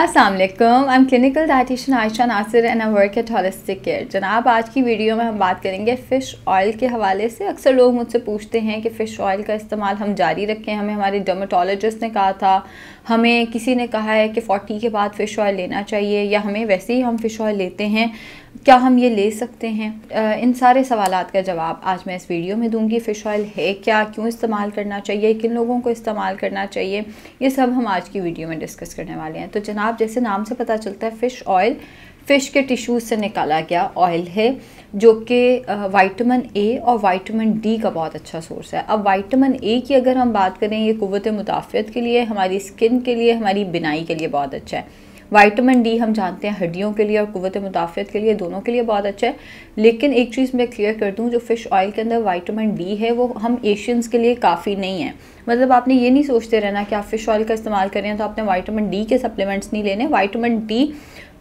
Aslam I am clinical dietitian Ayesha Nasir and I work at holistic care जनाब आज की video में हम बात करेंगे फ़िश ऑयल के हवाले से अक्सर लोग मुझसे पूछते हैं कि फ़िश ऑयल का इस्तेमाल हम जारी रखें हमें हमारे डर्माटोलॉजिस्ट ने कहा था हमें किसी ने कहा है कि 40 के बाद फ़िश ऑयल लेना चाहिए या हमें वैसे ही हम फ़िश ऑयल लेते हैं क्या हम ये ले सकते हैं इन सारे सवाल का जवाब आज मैं इस वीडियो में दूंगी फ़िश ऑयल है क्या क्यों इस्तेमाल करना चाहिए किन लोगों को इस्तेमाल करना चाहिए ये सब हम आज की वीडियो में डिस्कस करने वाले हैं तो जनाब जैसे नाम से पता चलता है फ़िश ऑयल फ़िश के टिश्यूज़ से निकाला गया ऑयल है जो कि वाइटमिन ए और वाइटमिन डी का बहुत अच्छा सोर्स है अब वाइटमिन ए की अगर हम बात करें ये कुत मुदाफ़त के लिए हमारी स्किन के लिए हमारी बिनाई के लिए बहुत अच्छा है वाइटामिन डी हम जानते हैं हड्डियों के लिए और कुत मुदाफ़त के लिए दोनों के लिए बहुत अच्छा है लेकिन एक चीज़ मैं क्लियर कर दूँ जो फ़िश ऑयल के अंदर वाइटामिन डी है वो हम एशियंस के लिए काफ़ी नहीं है मतलब आपने ये नहीं सोचते रहना कि आप फ़िश ऑयल का इस्तेमाल करें तो आपने वाइटामिन डी के सप्लीमेंट्स नहीं लेने वाइटामिन डी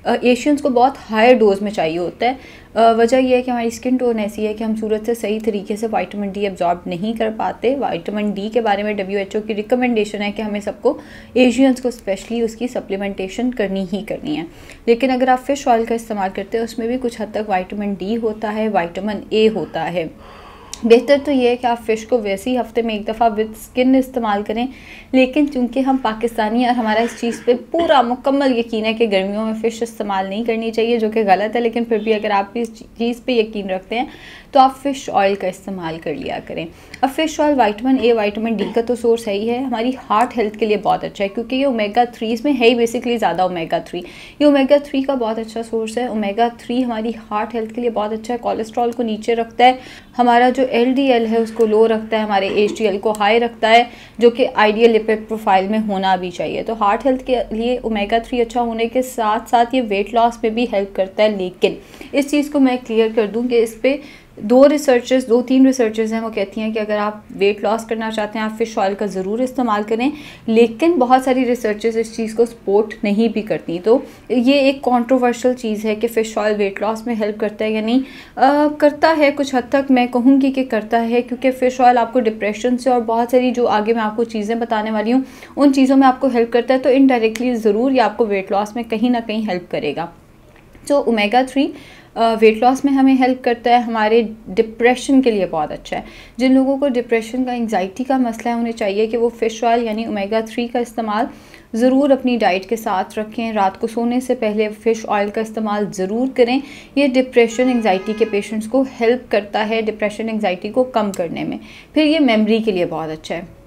एशियंस को बहुत हायर डोज में चाहिए होता है वजह यह है कि हमारी स्किन टोन ऐसी है कि हम सूरज से सही तरीके से वाइटामिन डी एब्जॉर्ब नहीं कर पाते वाइटामिन डी के बारे में डब्ल्यू एच ओ की रिकमेंडेशन है कि हमें सबको एशियंस को स्पेशली उसकी सप्लीमेंटेशन करनी ही करनी है लेकिन अगर आप फ़िश ऑयल का इस्तेमाल करते हैं उसमें भी कुछ हद तक वाइटामिन डी होता है वाइटामिन ए होता है बेहतर तो यह है कि आप फ़िश को वैसे ही हफ्ते में एक दफ़ा विद स्किन इस्तेमाल करें लेकिन चूंकि हम पाकिस्तानी और हमारा इस चीज़ पे पूरा मुकम्मल यकीन है कि गर्मियों में फ़िश इस्तेमाल नहीं करनी चाहिए जो कि गलत है लेकिन फिर भी अगर आप इस चीज़ पे यकीन रखते हैं तो आप फ़िश ऑयल का इस्तेमाल कर लिया करें अब fish oil vitamin A vitamin D का तो सोर्स है ही है हमारी हार्ट हेल्थ के लिए बहुत अच्छा है क्योंकि ये ओमेगा थ्री इसमें है ही बेसिकली ज़्यादा ओमेगा थ्री ये ओमेगा थ्री का बहुत अच्छा सोर्स है ओमेगा थ्री हमारी हार्ट हेल्थ के लिए बहुत अच्छा है कोलेस्ट्रॉल को नीचे रखता है हमारा जो एलडीएल है उसको लो रखता है हमारे एचडीएल को हाई रखता है जो कि आइडियल लिपिड प्रोफाइल में होना भी चाहिए तो हार्ट हेल्थ के लिए ओमेगा थ्री अच्छा होने के साथ साथ ये वेट लॉस में भी हेल्प करता है लेकिन इस चीज़ को मैं क्लियर कर दूँ कि इस पर दो रिसर्चर्स दो तीन रिसर्चर्स हैं वो कहती हैं कि अगर आप वेट लॉस करना चाहते हैं आप फ़िश ऑयल का ज़रूर इस्तेमाल करें लेकिन बहुत सारी रिसर्चर्स इस चीज़ को सपोर्ट नहीं भी करती तो ये एक कंट्रोवर्शियल चीज़ है कि फ़िश ऑयल वेट लॉस में हेल्प करता है या नहीं आ, करता है कुछ हद तक मैं कहूँगी कि करता है क्योंकि फ़िश ऑयल आपको डिप्रेशन से और बहुत सारी जो आगे मैं आपको चीज़ें बताने वाली हूँ उन चीज़ों में आपको हेल्प करता है तो इनडायरेक्टली ज़रूर ये आपको वेट लॉस में कहीं ना कहीं हेल्प करेगा तो ओमेगा थ्री वेट लॉस में हमें हेल्प करता है हमारे डिप्रेशन के लिए बहुत अच्छा है जिन लोगों को डिप्रेशन का एंगजाइटी का मसला है उन्हें चाहिए कि वो फ़िश ऑयल यानी ओमेगा थ्री का इस्तेमाल ज़रूर अपनी डाइट के साथ रखें रात को सोने से पहले फ़िश ऑयल का इस्तेमाल ज़रूर करें यह डिप्रेशन एंगजाइटी के पेशेंट्स को हेल्प करता है डिप्रेशन एंगजाइटी को कम करने में फिर ये मेमरी के लिए बहुत अच्छा है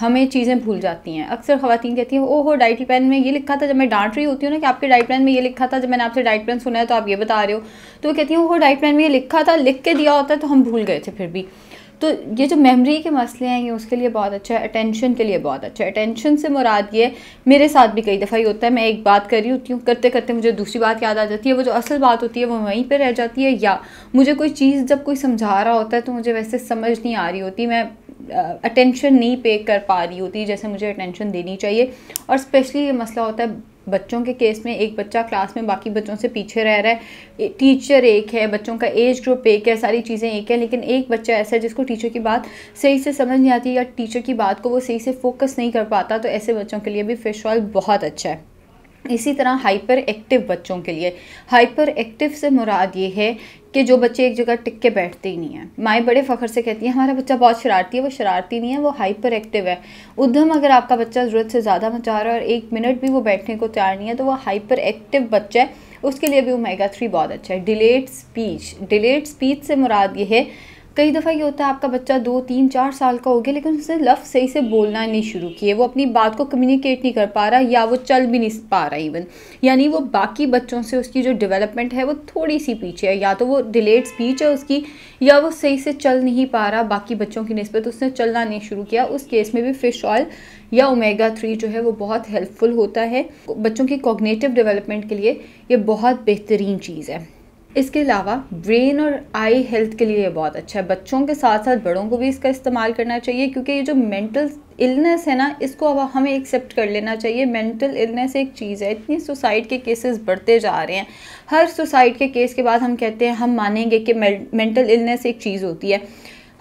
हमें चीज़ें भूल जाती हैं अक्सर खातन कहती हैं ओहो डाइट प्लान में ये लिखा था जब मैं डांट रही होती हूँ ना कि आपके डाइट प्लान में ये लिखा था जब मैंने आपसे डाइट प्लान सुना है तो आप ये बता रहे हो तो वो कहती हैं ओहो डाइट प्लान में ये लिखा था लिख के दिया होता है तो हम भूल गए थे फिर भी तो ये जो मेमोरी के मसले हैं ये उसके लिए बहुत अच्छा है अटेंशन के लिए बहुत अच्छा है अटेंशन से मुराद ये मेरे साथ भी कई दफ़ा ही होता है मैं एक बात कर रही होती हूँ करते करते मुझे दूसरी बात याद आ जाती है वो जो असल बात होती है वो वहीं पर रह जाती है या मुझे कोई चीज़ जब कोई समझा रहा होता है तो मुझे वैसे समझ नहीं आ रही होती मैं अटेंशन नहीं पे कर पा रही होती जैसे मुझे अटेंशन देनी चाहिए और स्पेशली ये मसला होता है बच्चों के केस में एक बच्चा क्लास में बाकी बच्चों से पीछे रह रहा है टीचर एक है बच्चों का एज ग्रुप एक है सारी चीज़ें एक है लेकिन एक बच्चा ऐसा है जिसको टीचर की बात सही से समझ नहीं आती या टीचर की बात को वो सही से फोकस नहीं कर पाता तो ऐसे बच्चों के लिए भी फिश ऑयल बहुत अच्छा है इसी तरह हाइपर एक्टिव बच्चों के लिए हाइपर एक्टिव से मुराद ये है कि जो बच्चे एक जगह टिक के बैठते ही नहीं हैं माएँ बड़े फ़ख्र से कहती हैं हमारा बच्चा बहुत शरारती है वो शरारती नहीं है वो हाइपर एक्टिव है उधम अगर आपका बच्चा ज़रूरत से ज़्यादा मचा रहा है और एक मिनट भी वो बैठने को तैयार नहीं है तो वो हाइपर एक्टिव बच्चा है उसके लिए भी वो मेगा थ्री बहुत अच्छा है डिलेट स्पीच डिलेट स्पीच से मुराद ये है कई दफ़ा ये होता है आपका बच्चा दो तीन चार साल का हो गया लेकिन उसने लफ्ज़ सही से बोलना नहीं शुरू किए वो अपनी बात को कम्युनिकेट नहीं कर पा रहा या वो चल भी नहीं पा रहा इवन यानी वो बाकी बच्चों से उसकी जो डेवलपमेंट है वो थोड़ी सी पीछे है या तो वो डिलेड स्पीच है उसकी या वो सही से चल नहीं पा रहा बाकी बच्चों की नस्बत तो उसने चलना नहीं शुरू किया उस केस में भी फ़िश ऑयल या ओमेगा थ्री जो है वो बहुत हेल्पफुल होता है बच्चों की कॉग्नेटिव डेवलपमेंट के लिए ये बहुत बेहतरीन चीज़ है इसके अलावा ब्रेन और आई हेल्थ के लिए बहुत अच्छा है बच्चों के साथ साथ बड़ों को भी इसका इस्तेमाल करना चाहिए क्योंकि ये जो मेंटल इलनेस है ना इसको अब हमें एक्सेप्ट कर लेना चाहिए मेंटल इलनेस एक चीज़ है इतनी सुसाइड के केसेस बढ़ते जा रहे हैं हर सुसाइड के केस के बाद हम कहते हैं हम मानेंगे कि मेंटल इलनेस एक चीज़ होती है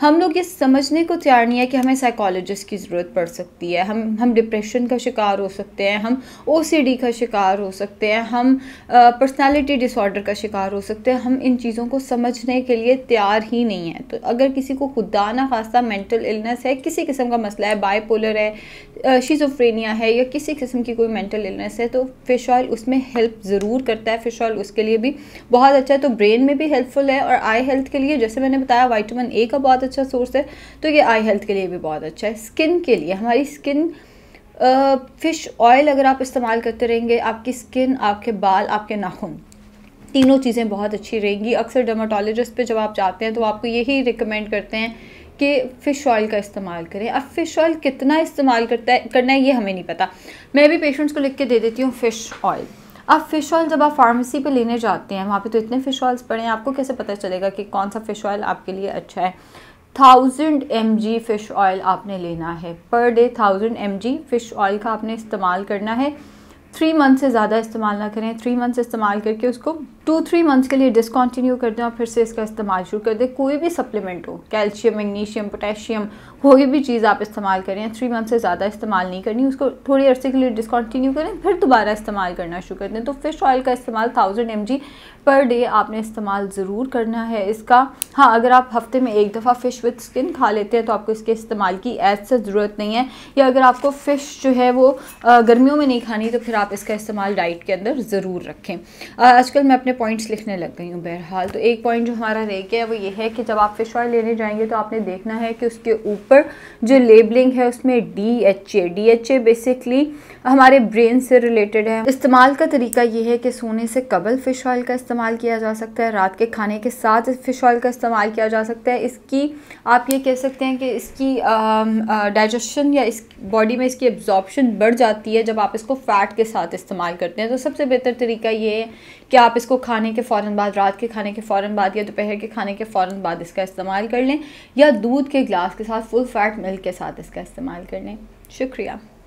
हम लोग ये समझने को तैयार नहीं है कि हमें साइकोलॉजिस्ट की ज़रूरत पड़ सकती है हम हम डिप्रेशन का शिकार हो सकते हैं हम ओ का शिकार हो सकते हैं हम पर्सनैलिटी डिसऑर्डर का शिकार हो सकते हैं हम इन चीज़ों को समझने के लिए तैयार ही नहीं है तो अगर किसी को खुदा ना खासा मेंटल इलनेस है किसी किस्म का मसला है बायपोलर है शीजोफ्रेनिया है या किसी किस्म की कोई मेंटल इलनेस है तो फ़िश ऑयल उसमें हेल्प ज़रूर करता है फ़िश ऑयल उसके लिए भी बहुत अच्छा है तो ब्रेन में भी हेल्पफुल है और आई हेल्थ के लिए जैसे मैंने बताया वाइटमिन ए का बहुत अच्छा सोर्स है तो ये आई हेल्थ के लिए भी बहुत अच्छा है स्किन के लिए हमारी स्किन फ़िश ऑयल अगर आप इस्तेमाल करते रहेंगे आपकी स्किन आपके बाल आपके नाखून तीनों चीज़ें बहुत अच्छी रहेंगी अक्सर डर्माटोलॉजिस्ट पे जब आप जाते हैं तो आपको यही रिकमेंड करते हैं कि फ़िश ऑयल का इस्तेमाल करें अब फ़िश ऑयल कितना इस्तेमाल करता है करना है ये हमें नहीं पता मैं भी पेशेंट्स को लिख के दे देती हूँ फ़िश ऑयल अब फ़िश ऑयल जब आप फार्मेसी पे लेने जाते हैं वहाँ पे तो इतने फ़िश ऑयल्स पड़े हैं आपको कैसे पता चलेगा कि कौन सा फ़िश ऑयल आपके लिए अच्छा है thousand M G fish oil आपने लेना है per day thousand M G fish oil का आपने इस्तेमाल करना है थ्री मंथ से ज़्यादा इस्तेमाल ना करें थ्री मंथ इस्तेमाल करके उसको टू थ्री मंथ्स के लिए डिसकॉन्टिन्यू कर दें और फिर से इसका इस्तेमाल शुरू कर दें कोई भी सप्लीमेंट हो कैल्शियम मैग्नीशियम पोटेशियम कोई भी चीज़ आप इस्तेमाल करें थ्री मंथ से ज़्यादा इस्तेमाल नहीं करनी उसको थोड़ी अरसे के लिए डिसकॉन्टिन्यू करें फिर दोबारा इस्तेमाल करना शुरू कर दें तो फ़िश ऑयल का इस्तेमाल थाउजेंड एम पर डे आपने इस्तेमाल ज़रूर करना है इसका हाँ अगर आप हफ्ते में एक दफ़ा फ़िश विथ स्किन खा लेते हैं तो आपको इसके इस्तेमाल की ऐज से ज़रूरत नहीं है या अगर आपको फ़िश जो है वो गर्मियों में नहीं खानी तो फिर आप इसका इस्तेमाल डाइट के अंदर ज़रूर रखें आजकल मैं अपने पॉइंट्स लिखने लग गई हूँ बहरहाल तो एक पॉइंट जो हमारा रह गया है वो ये है कि जब आप फ़िश ऑयल लेने जाएंगे तो आपने देखना है कि उसके ऊपर जो लेबलिंग है उसमें D H A D H A basically हमारे ब्रेन से रिलेटेड है इस्तेमाल का तरीका ये है कि सोने से कबल फ़िश ऑयल का इस्तेमाल किया जा सकता है रात के खाने के साथ फ़िश ऑयल का इस्तेमाल किया जा सकता है इसकी आप ये कह सकते हैं कि इसकी डाइजेशन या इस बॉडी में इसकी एब्जॉर्बशन बढ़ जाती है जब आप इसको फ़ैट के साथ इस्तेमाल करते हैं तो सबसे बेहतर तरीका ये है कि आप इसको खाने के फ़ौर बाद रात के खाने के फ़ौर बाद या दोपहर के खाने के फ़ौर बाद इसका इस्तेमाल कर लें या दूध के गिलास के साथ फुल फैट मिल्क के साथ इसका इस्तेमाल कर लें शुक्रिया